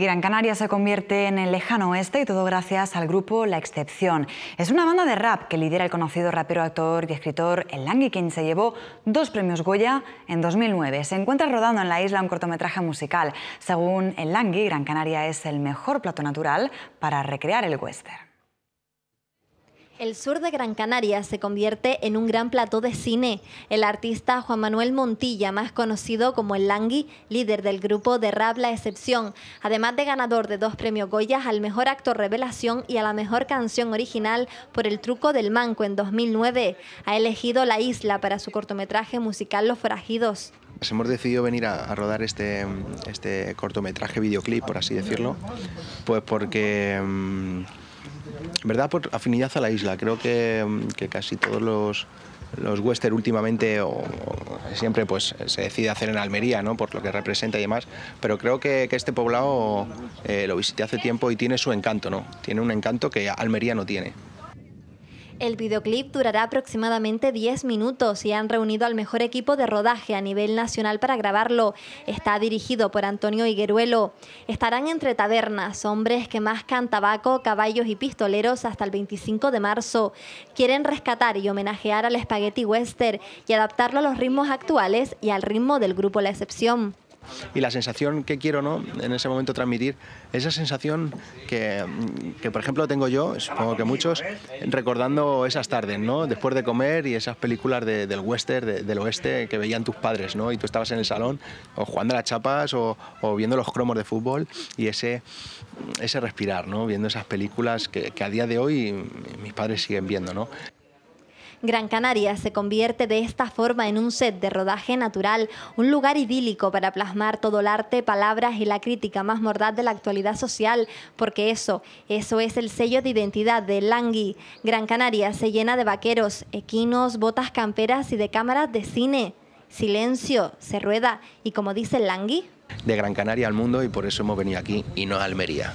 Gran Canaria se convierte en el lejano oeste y todo gracias al grupo La Excepción. Es una banda de rap que lidera el conocido rapero, actor y escritor El Langui, quien se llevó dos premios Goya en 2009. Se encuentra rodando en la isla un cortometraje musical. Según El Langui, Gran Canaria es el mejor plato natural para recrear el western. El sur de Gran Canaria se convierte en un gran plató de cine. El artista Juan Manuel Montilla, más conocido como El Langui, líder del grupo de rap La Excepción, además de ganador de dos premios Goyas al mejor actor revelación y a la mejor canción original por El truco del manco en 2009, ha elegido la isla para su cortometraje musical Los Forajidos. Pues hemos decidido venir a, rodar este, este cortometraje videoclip, por así decirlo, pues porque... Mm, ¿Verdad? Por afinidad a la isla. Creo que, casi todos los, los western últimamente o, siempre pues se decide hacer en Almería, ¿no? Por lo que representa y demás. Pero creo que, este poblado eh, lo visité hace tiempo y tiene su encanto, ¿no? Tiene un encanto que Almería no tiene. El videoclip durará aproximadamente 10 minutos y han reunido al mejor equipo de rodaje a nivel nacional para grabarlo. Está dirigido por Antonio Higueruelo. Estarán entre tabernas, hombres que mascan tabaco, caballos y pistoleros hasta el 25 de marzo. Quieren rescatar y homenajear al Spaghetti western y adaptarlo a los ritmos actuales y al ritmo del grupo La Excepción y la sensación que quiero no en ese momento transmitir, esa sensación que, por ejemplo tengo yo, supongo que muchos, recordando esas tardes, ¿no? después de comer y esas películas del western, del oeste que veían tus padres ¿no? y tú estabas en el salón o jugando a las chapas o, viendo los cromos de fútbol y ese, ese respirar, ¿no? viendo esas películas que, a día de hoy mis padres siguen viendo. ¿no? Gran Canaria se convierte de esta forma en un set de rodaje natural, un lugar idílico para plasmar todo el arte, palabras y la crítica más mordaz de la actualidad social, porque eso, eso es el sello de identidad de Langui. Gran Canaria se llena de vaqueros, equinos, botas camperas y de cámaras de cine. Silencio, se rueda y como dice Langui... De Gran Canaria al mundo y por eso hemos venido aquí y no a Almería.